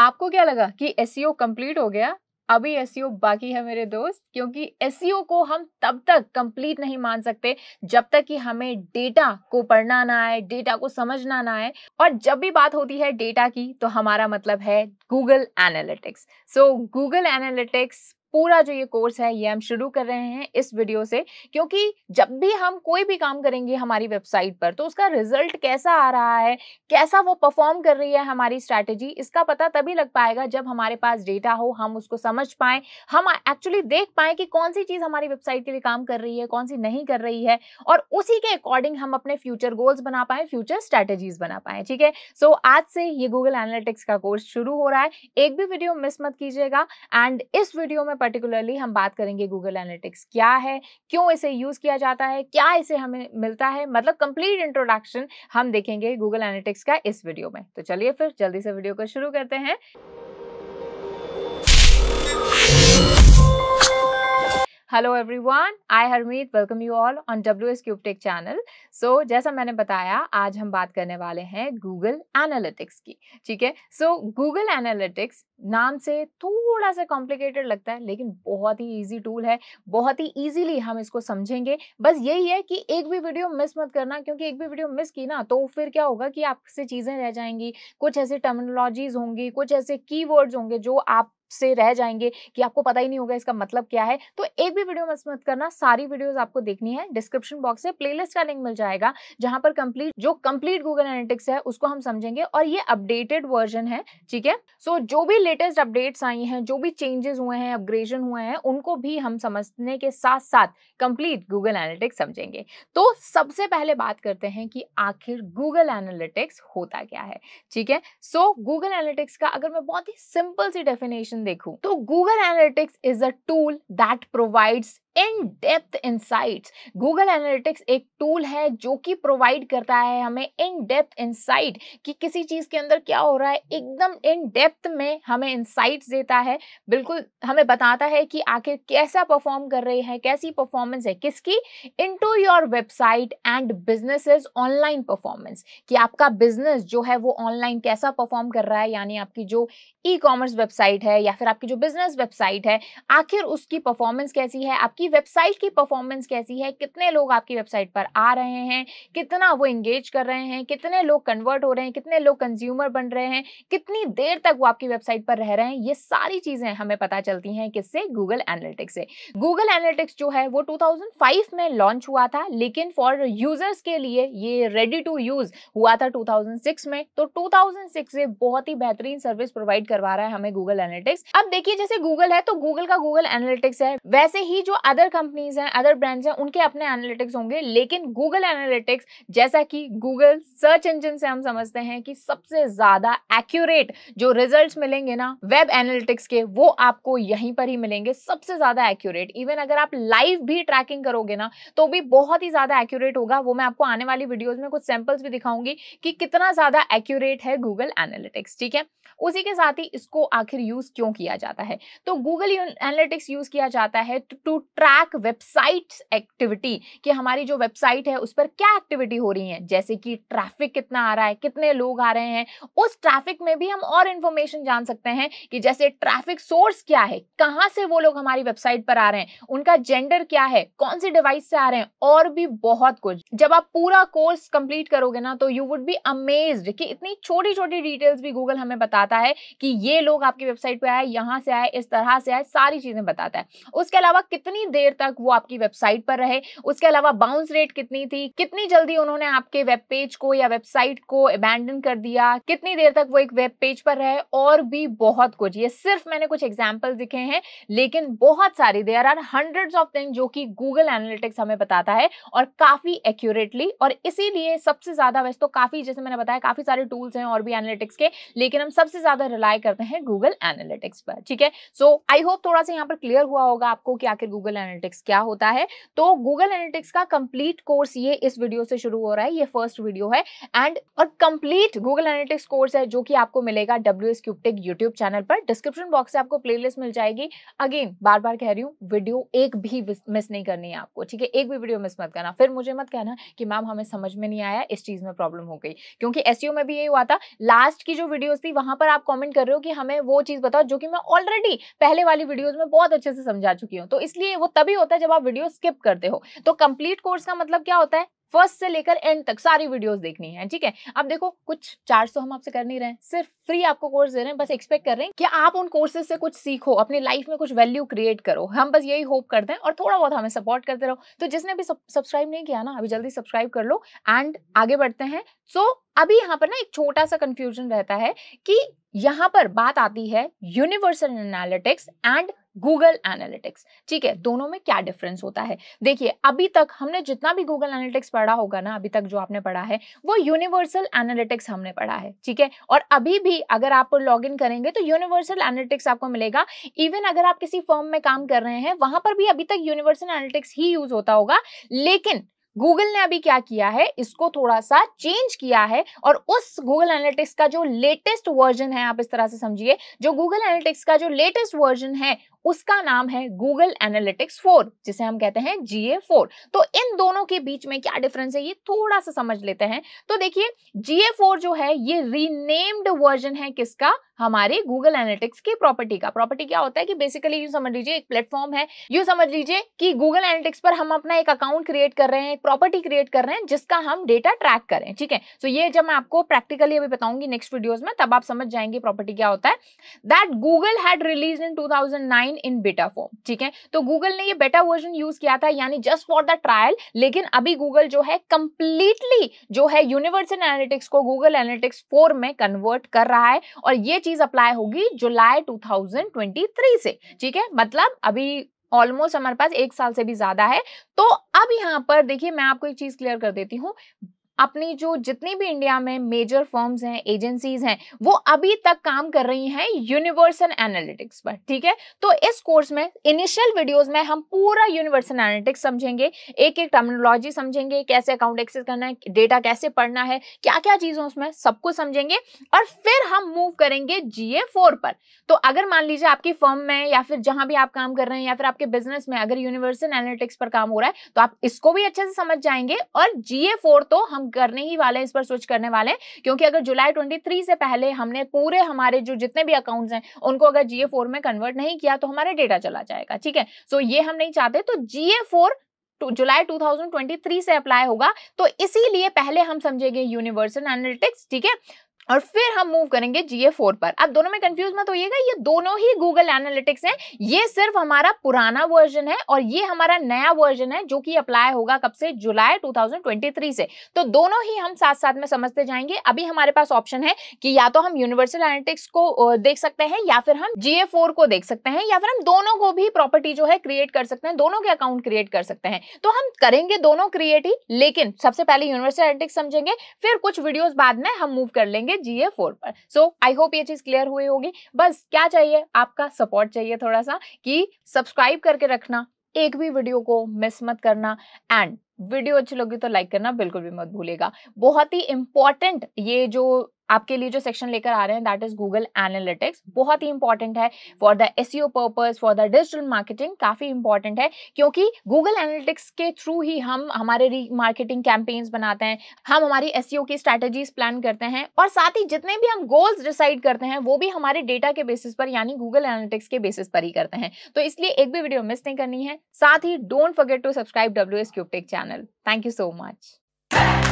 आपको क्या लगा कि एस कंप्लीट e हो गया अभी एस e बाकी है मेरे दोस्त क्योंकि एस e को हम तब तक कंप्लीट नहीं मान सकते जब तक कि हमें डेटा को पढ़ना ना आए डेटा को समझना ना आए और जब भी बात होती है डेटा की तो हमारा मतलब है Google Analytics so Google Analytics पूरा जो ये कोर्स है ये हम शुरू कर रहे हैं इस वीडियो से क्योंकि जब भी हम कोई भी काम करेंगे हमारी वेबसाइट पर तो उसका रिजल्ट कैसा आ रहा है कैसा वो परफॉर्म कर रही है हमारी स्ट्रैटेजी इसका पता तभी लग पाएगा जब हमारे पास डेटा हो हम उसको समझ पाए हम एक्चुअली देख पाए कि कौन सी चीज़ हमारी वेबसाइट के लिए काम कर रही है कौन सी नहीं कर रही है और उसी के अकॉर्डिंग हम अपने फ्यूचर गोल्स बना पाए फ्यूचर स्ट्रैटेजीज बना पाए ठीक है सो आज से ये गूगल एनालिटिक्स का कोर्स शुरू हो रहा है एक भी वीडियो मिस मत कीजिएगा एंड इस वीडियो में पर्टिकुलरली हम बात करेंगे गूगल एनालिटिक्स क्या है क्यों इसे यूज किया जाता है क्या इसे हमें मिलता है मतलब कंप्लीट इंट्रोडक्शन हम देखेंगे गूगल एनालिटिक्स का इस वीडियो में तो चलिए फिर जल्दी से वीडियो को शुरू करते हैं hello everyone I Harmeet welcome you all on W S cube tech channel so जैसा मैंने बताया आज हम बात करने वाले हैं गूगल एनालिटिक्स की ठीक है सो गूगल एनालिटिक्स नाम से थोड़ा सा कॉम्प्लिकेटेड लगता है लेकिन बहुत ही इजी टूल है बहुत ही इजीली हम इसको समझेंगे बस यही है कि एक भी वीडियो मिस मत करना क्योंकि एक भी वीडियो मिस की ना तो फिर क्या होगा कि आपसे चीज़ें रह जाएंगी कुछ ऐसे टर्मिनोलॉजीज होंगी कुछ ऐसे कीवर्ड्स होंगे जो आप से रह जाएंगे कि आपको पता ही नहीं होगा इसका मतलब क्या है तो एक भी वीडियो मिस मत करना सारी वीडियोस आपको देखनी है डिस्क्रिप्शन बॉक्स से प्लेलिस्ट का लिंक मिल जाएगा जहां पर कंप्लीट जो कंप्लीट गूगल एनालिटिक्स है उसको हम समझेंगे और ये अपडेटेड वर्जन है ठीक है सो जो भी लेटेस्ट अपडेट्स आई हैं जो भी चेंजेस हुए हैं अपग्रेशन हुए हैं उनको भी हम समझने के साथ साथ कंप्लीट गूगल एनालिटिक्स समझेंगे तो सबसे पहले बात करते हैं कि आखिर गूगल एनालिटिक्स होता क्या है ठीक है सो गूगल एनालिटिक्स का अगर मैं बहुत ही सिंपल सी डेफिनेशन देखूं तो Google Analytics is a tool that provides in depth insights Google Analytics एक टूल है जो कि प्रोवाइड करता है हमें इन डेप्थ इंसाइट कि किसी चीज के अंदर क्या हो रहा है एकदम इन डेप्थ में हमें इंसाइट्स देता है बिल्कुल हमें बताता है कि आखिर कैसा परफॉर्म कर रही है कैसी परफॉर्मेंस है किसकी into your website and business online performance कि आपका बिजनेस जो है वो ऑनलाइन कैसा परफॉर्म कर रहा है यानी आपकी जो ई कॉमर्स वेबसाइट है या फिर आपकी जो बिजनेस वेबसाइट है आखिर उसकी परफॉर्मेंस कैसी है आपकी आपकी वेबसाइट की परफॉर्मेंस कैसी है कितने लोग आपकी वेबसाइट पर आ रहे हैं कितना वो इंगेज कर रहे हैं कितने लोग कन्वर्ट हो रहे हैं कितने लोग कंज्यूमर बन रहे हैं कितनी देर तक वो आपकी वेबसाइट पर रह रहे हैं ये सारी चीज़ें हमें पता चलती हैं किससे गूगल एनालिटिक्स से गूगल एनालिटिक्स जो है वो टू में लॉन्च हुआ था लेकिन फॉर यूजर्स के लिए ये रेडी टू यूज हुआ था टू में तो टू से बहुत ही बेहतरीन सर्विस प्रोवाइड करवा रहा है हमें गूगल एनालिटिक्स अब देखिए जैसे गूगल है तो गूगल का गूगल एनालिटिक्स है वैसे ही जो अदर कंपनीज हैं अदर ब्रांड्स हैं उनके अपने एनालिटिक्स होंगे लेकिन गूगल एनालिटिक्स जैसा कि गूगल सर्च इंजन से हम समझते हैं कि सबसे ज़्यादा एक्यूरेट जो रिजल्ट मिलेंगे ना वेब एनालिटिक्स के वो आपको यहीं पर ही मिलेंगे सबसे ज़्यादा एक्यूरेट इवन अगर आप लाइव भी ट्रैकिंग करोगे ना तो भी बहुत ही ज़्यादा एक्यूरेट होगा वो मैं आपको आने वाली वीडियोज में कुछ सैंपल्स भी दिखाऊंगी कि कितना ज़्यादा एक्यूरेट है गूगल एनालिटिक्स ठीक है उसी के साथ ही इसको आखिर यूज़ क्यों किया जाता है तो गूगल एनालिटिक्स यूज़ किया जाता है टू ट्रैक वेबसाइट एक्टिविटी कि हमारी जो वेबसाइट है उस पर क्या एक्टिविटी हो रही है जैसे कि ट्रैफिक कितना आ रहा है कितने लोग आ रहे हैं उस ट्रैफिक में भी हम और इन्फॉर्मेशन जान सकते हैं कि जैसे ट्रैफिक सोर्स क्या है कहाँ से वो लोग हमारी वेबसाइट पर आ रहे हैं उनका जेंडर क्या है कौन सी डिवाइस से आ रहे हैं और भी बहुत कुछ जब आप पूरा कोर्स कंप्लीट करोगे ना तो यू वुड बी अमेज्ड कि इतनी छोटी छोटी डिटेल्स भी गूगल हमें बताता है कि ये लोग आपकी वेबसाइट पर आए यहाँ से आए इस तरह से आए सारी चीजें बताता है उसके अलावा कितनी देर तक वो आपकी वेबसाइट पर रहे उसके अलावा बाउंस रेट कितनी थी कितनी जल्दी उन्होंने आपके वेब पेज को या वेबसाइट को एबेंडन कर दिया कितनी देर तक वो एक वेब पेज पर रहे और भी बहुत कुछ ये सिर्फ मैंने कुछ एग्जाम्पल दिखे हैं लेकिन बहुत सारी there are hundred of thing जो कि गूगल एनालिटिक्स हमें बताता है और काफी एक्यूरेटली और इसीलिए सबसे ज्यादा वैसे तो काफी जैसे मैंने बताया काफी सारे टूल्स हैं और भी एनालिटिक्स के लेकिन हम सबसे ज्यादा रिलाई करते हैं गूगल एनालिटिक्स पर ठीक है सो आई होप थोड़ा सा यहाँ पर क्लियर हुआ होगा आपको कि आखिर गूगल एनालिटिक्स क्या होता है तो गूगल एनालिटिक्स का कंप्लीट कोर्स ये इस वीडियो से शुरू हो रहा है ये फर्स्ट वीडियो है एंड और कंप्लीट गूगल एनालिटिक्स कोर्स है जो कि आपको मिलेगा W S cube tech YouTube channel पर डिस्क्रिप्शन बॉक्स से आपको प्लेलिस्ट मिल जाएगी अगेन बार बार कह रही हूँ वीडियो एक भी मिस नहीं करनी है आपको ठीक है एक भी वीडियो मिस मत करना फिर मुझे मत कहना कि मैम हमें समझ में नहीं आया इस चीज़ में प्रॉब्लम हो गई क्योंकि एस e में भी यही हुआ था लास्ट की जो वीडियो थी वहां पर आप कॉमेंट कर रहे हो कि हमें वो चीज़ बताओ जो कि मैं ऑलरेडी पहले वाली वीडियोज में बहुत अच्छे से समझा चुकी हूँ तो इसलिए वो तभी होता है जब आप वीडियो स्किप करते हो तो कंप्लीट कोर्स का मतलब क्या होता है फर्स्ट से लेकर एंड तक सारी वीडियोस देखनी है ठीक है अब देखो कुछ चार्ज तो हम आपसे कर नहीं रहे सिर्फ फ्री आपको कोर्स दे रहे हैं बस एक्सपेक्ट कर रहे हैं कि आप उन कोर्सेज से कुछ सीखो अपनी लाइफ में कुछ वैल्यू क्रिएट करो हम बस यही होप करते हैं और थोड़ा बहुत हमें सपोर्ट करते रहो तो जिसने भी सब्सक्राइब नहीं किया ना अभी जल्दी सब्सक्राइब कर लो एंड आगे बढ़ते हैं सो so, अभी यहाँ पर ना एक छोटा सा कंफ्यूजन रहता है कि यहाँ पर बात आती है Universal Analytics and Google Analytics ठीक है दोनों में क्या डिफरेंस होता है देखिए अभी तक हमने जितना भी गूगल एनालिटिक्स पढ़ा होगा ना अभी तक जो आपने पढ़ा है वो यूनिवर्सल एनालिटिक्स हमने पढ़ा है ठीक है और अभी भी अगर आप लॉग इन करेंगे तो यूनिवर्सल एनालिटिक्स आपको मिलेगा इवन अगर आप किसी फॉर्म में काम कर रहे हैं वहां पर भी अभी तक यूनिवर्सल एनालिटिक्स ही यूज होता होगा लेकिन गूगल ने अभी क्या किया है इसको थोड़ा सा चेंज किया है और उस गूगल एनालिटिक्स का जो लेटेस्ट वर्जन है आप इस तरह से समझिए जो गूगल एनालिटिक्स का जो लेटेस्ट वर्जन है उसका नाम है गूगल एनालिटिक्स फोर जिसे हम कहते हैं जीए फोर तो इन दोनों के बीच में क्या डिफरेंस है ये थोड़ा सा समझ लेते हैं तो देखिए जीए फोर जो है ये रीनेम्ड वर्जन है किसका हमारे गूगल एनालिटिक्स की प्रॉपर्टी का प्रॉपर्टी क्या होता है कि बेसिकली यू समझ लीजिए एक प्लेटफॉर्म है यू समझ लीजिए कि गूगल एनालिटिक्स पर हम अपना एक अकाउंट क्रिएट कर रहे हैं एक प्रॉपर्टी क्रिएट कर रहे हैं जिसका हम डेटा ट्रैक करें ठीक है सो ये जब मैं आपको प्रैक्टिकली अभी बताऊंगी नेक्स्ट वीडियोज में तब आप समझ जाएंगे प्रॉपर्टी क्या होता है that Google had release in to online in beta form ठीक है तो गूगल ने ये बेटा वर्जन यूज किया था यानी जस्ट फॉर द ट्रायल लेकिन अभी गूगल जो है कंप्लीटली जो है यूनिवर्सल एनालिटिक्स को गूगल एनालिटिक्स फोर में कन्वर्ट कर रहा है और ये चीज अप्लाई होगी जुलाई 2023 से ठीक है मतलब अभी ऑलमोस्ट हमारे पास एक साल से भी ज्यादा है तो अब यहां पर देखिए मैं आपको एक चीज क्लियर कर देती हूँ अपनी जो जितनी भी इंडिया में मेजर फर्म्स हैं एजेंसीज हैं वो अभी तक काम कर रही हैं यूनिवर्सल एनालिटिक्स पर ठीक है तो इस कोर्स में इनिशियल वीडियोस में हम पूरा यूनिवर्सल एनालिटिक्स समझेंगे एक एक टर्मिनोलॉजी समझेंगे कैसे अकाउंट एक्सेस करना है डेटा कैसे पढ़ना है क्या क्या चीज़ों उसमें सब कुछ समझेंगे और फिर हम मूव करेंगे जीए पर तो अगर मान लीजिए आपकी फर्म में या फिर जहां भी आप काम कर रहे हैं या फिर आपके बिजनेस में अगर यूनिवर्सल एनालिटिक्स पर काम हो रहा है तो आप इसको भी अच्छे से समझ जाएंगे और जीए फोर तो हम करने ही वाले इस पर स्विच करने वाले क्योंकि अगर जुलाई ट्वेंटी से पहले हमने पूरे हमारे जो जितने भी अकाउंट हैं उनको अगर जीए में कन्वर्ट नहीं किया तो हमारा डेटा चला जाएगा ठीक है सो ये हम नहीं चाहते तो जीए जुलाई 2023 से अप्लाई होगा तो इसीलिए पहले हम समझेंगे यूनिवर्सल एनालिटिक्स ठीक है और फिर हम मूव करेंगे जीए फोर पर अब दोनों में कंफ्यूज मत होइएगा ये दोनों ही गूगल एनालिटिक्स हैं ये सिर्फ हमारा पुराना वर्जन है और ये हमारा नया वर्जन है जो कि अप्लाई होगा कब से जुलाई 2023 से तो दोनों ही हम साथ साथ में समझते जाएंगे अभी हमारे पास ऑप्शन है कि या तो हम यूनिवर्सल एनालिटिक्स को देख सकते हैं या फिर हम जीए को देख सकते हैं या फिर हम दोनों को भी प्रॉपर्टी जो है क्रिएट कर सकते हैं दोनों के अकाउंट क्रिएट कर सकते हैं तो हम करेंगे दोनों क्रिएट ही लेकिन सबसे पहले यूनिवर्सल एनालिटिक्स समझेंगे फिर कुछ वीडियोज बाद में हम मूव कर लेंगे जीए फोर पर सो आई होप ये चीज क्लियर हुई होगी बस क्या चाहिए आपका सपोर्ट चाहिए थोड़ा सा कि सब्सक्राइब करके रखना एक भी वीडियो को मिस मत करना एंड वीडियो अच्छी लगी तो लाइक करना बिल्कुल भी मत भूलेगा बहुत ही इंपॉर्टेंट ये जो आपके लिए जो सेक्शन लेकर आ रहे हैं दैट इज गूगल एनालिटिक्स बहुत ही इंपॉर्टेंट है for the S purpose for the digital marketing काफी इंपॉर्टेंट है क्योंकि गूगल एनालिटिक्स के थ्रू ही हम हमारे मार्केटिंग कैंपेन्स बनाते हैं हम हमारी एस e की स्ट्रैटेजीज प्लान करते हैं और साथ ही जितने भी हम गोल्स डिसाइड करते हैं वो भी हमारे डेटा के बेसिस पर यानी गूगल एनालिटिक्स के बेसिस पर ही करते हैं तो इसलिए एक भी वीडियो मिस नहीं करनी है साथ ही don't forget to subscribe W S cube tech channel thank you so much